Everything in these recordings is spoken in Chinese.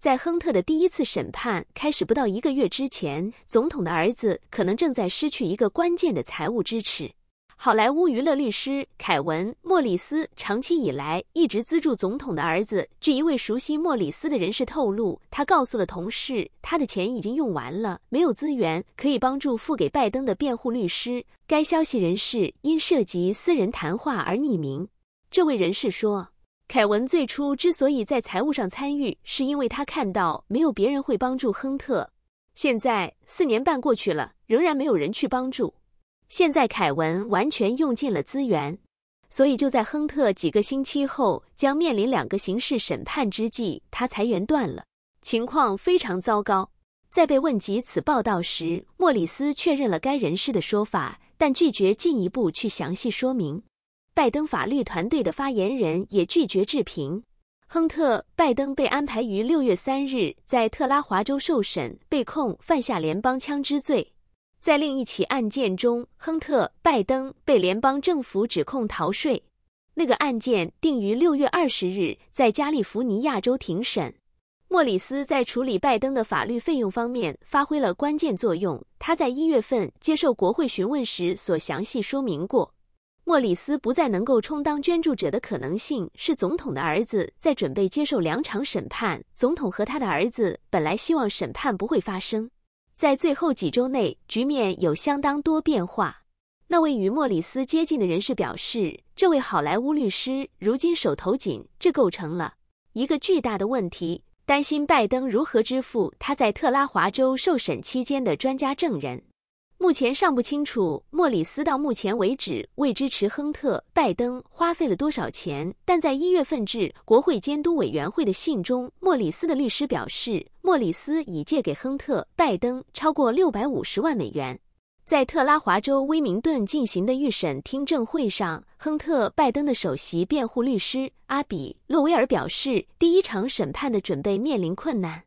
在亨特的第一次审判开始不到一个月之前，总统的儿子可能正在失去一个关键的财务支持。好莱坞娱乐律师凯文·莫里斯长期以来一直资助总统的儿子。据一位熟悉莫里斯的人士透露，他告诉了同事，他的钱已经用完了，没有资源可以帮助付给拜登的辩护律师。该消息人士因涉及私人谈话而匿名。这位人士说。凯文最初之所以在财务上参与，是因为他看到没有别人会帮助亨特。现在四年半过去了，仍然没有人去帮助。现在凯文完全用尽了资源，所以就在亨特几个星期后将面临两个刑事审判之际，他裁员断了，情况非常糟糕。在被问及此报道时，莫里斯确认了该人士的说法，但拒绝进一步去详细说明。拜登法律团队的发言人也拒绝置评。亨特·拜登被安排于六月三日在特拉华州受审，被控犯下联邦枪支罪。在另一起案件中，亨特·拜登被联邦政府指控逃税。那个案件定于六月二十日在加利福尼亚州庭审。莫里斯在处理拜登的法律费用方面发挥了关键作用。他在一月份接受国会询问时所详细说明过。莫里斯不再能够充当捐助者的可能性是总统的儿子在准备接受两场审判。总统和他的儿子本来希望审判不会发生，在最后几周内，局面有相当多变化。那位与莫里斯接近的人士表示，这位好莱坞律师如今手头紧，这构成了一个巨大的问题，担心拜登如何支付他在特拉华州受审期间的专家证人。目前尚不清楚莫里斯到目前为止为支持亨特·拜登花费了多少钱，但在一月份至国会监督委员会的信中，莫里斯的律师表示，莫里斯已借给亨特·拜登超过六百五十万美元。在特拉华州威明顿进行的预审听证会上，亨特·拜登的首席辩护律师阿比·洛威尔表示，第一场审判的准备面临困难。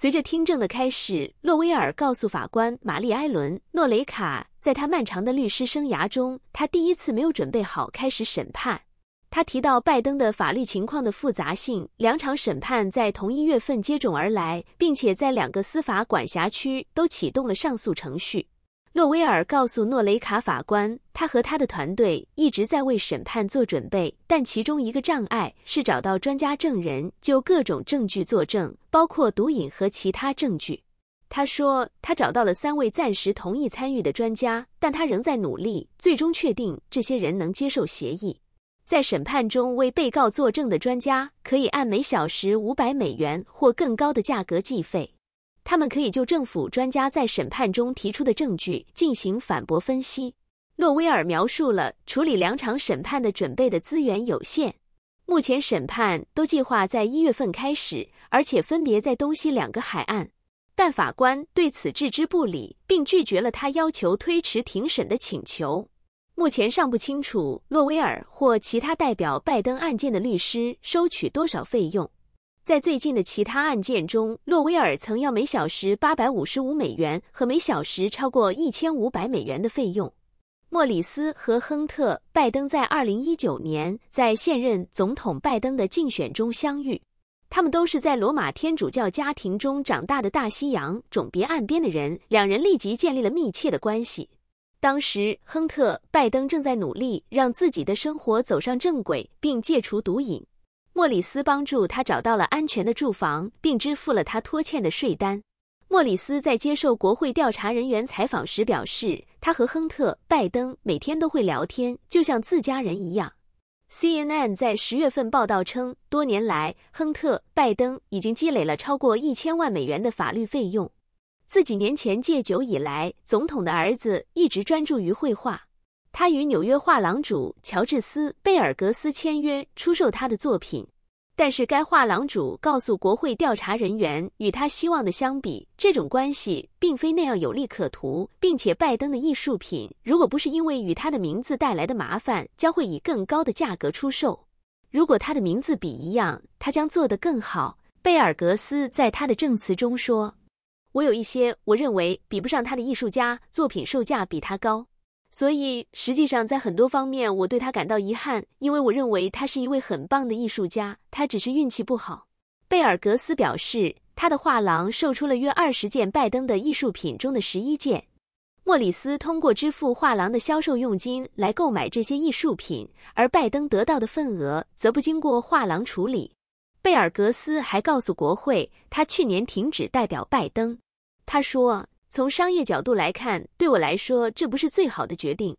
随着听证的开始，洛威尔告诉法官玛丽·埃伦·诺雷卡，在他漫长的律师生涯中，他第一次没有准备好开始审判。他提到拜登的法律情况的复杂性，两场审判在同一月份接踵而来，并且在两个司法管辖区都启动了上诉程序。诺威尔告诉诺雷卡法官，他和他的团队一直在为审判做准备，但其中一个障碍是找到专家证人就各种证据作证，包括毒瘾和其他证据。他说，他找到了三位暂时同意参与的专家，但他仍在努力最终确定这些人能接受协议。在审判中为被告作证的专家可以按每小时五百美元或更高的价格计费。他们可以就政府专家在审判中提出的证据进行反驳分析。诺威尔描述了处理两场审判的准备的资源有限。目前审判都计划在一月份开始，而且分别在东西两个海岸。但法官对此置之不理，并拒绝了他要求推迟庭审的请求。目前尚不清楚诺威尔或其他代表拜登案件的律师收取多少费用。在最近的其他案件中，洛威尔曾要每小时八百五十五美元和每小时超过一千五百美元的费用。莫里斯和亨特·拜登在二零一九年在现任总统拜登的竞选中相遇。他们都是在罗马天主教家庭中长大的大西洋种别岸边的人。两人立即建立了密切的关系。当时，亨特·拜登正在努力让自己的生活走上正轨，并戒除毒瘾。莫里斯帮助他找到了安全的住房，并支付了他拖欠的税单。莫里斯在接受国会调查人员采访时表示，他和亨特·拜登每天都会聊天，就像自家人一样。CNN 在十月份报道称，多年来，亨特·拜登已经积累了超过一千万美元的法律费用。自几年前戒酒以来，总统的儿子一直专注于绘画。他与纽约画廊主乔治斯·贝尔格斯签约，出售他的作品。但是，该画廊主告诉国会调查人员，与他希望的相比，这种关系并非那样有利可图，并且拜登的艺术品，如果不是因为与他的名字带来的麻烦，将会以更高的价格出售。如果他的名字比一样，他将做得更好。贝尔格斯在他的证词中说：“我有一些我认为比不上他的艺术家作品，售价比他高。”所以，实际上，在很多方面，我对他感到遗憾，因为我认为他是一位很棒的艺术家，他只是运气不好。贝尔格斯表示，他的画廊售出了约二十件拜登的艺术品中的十一件。莫里斯通过支付画廊的销售佣金来购买这些艺术品，而拜登得到的份额则不经过画廊处理。贝尔格斯还告诉国会，他去年停止代表拜登。他说。从商业角度来看，对我来说，这不是最好的决定。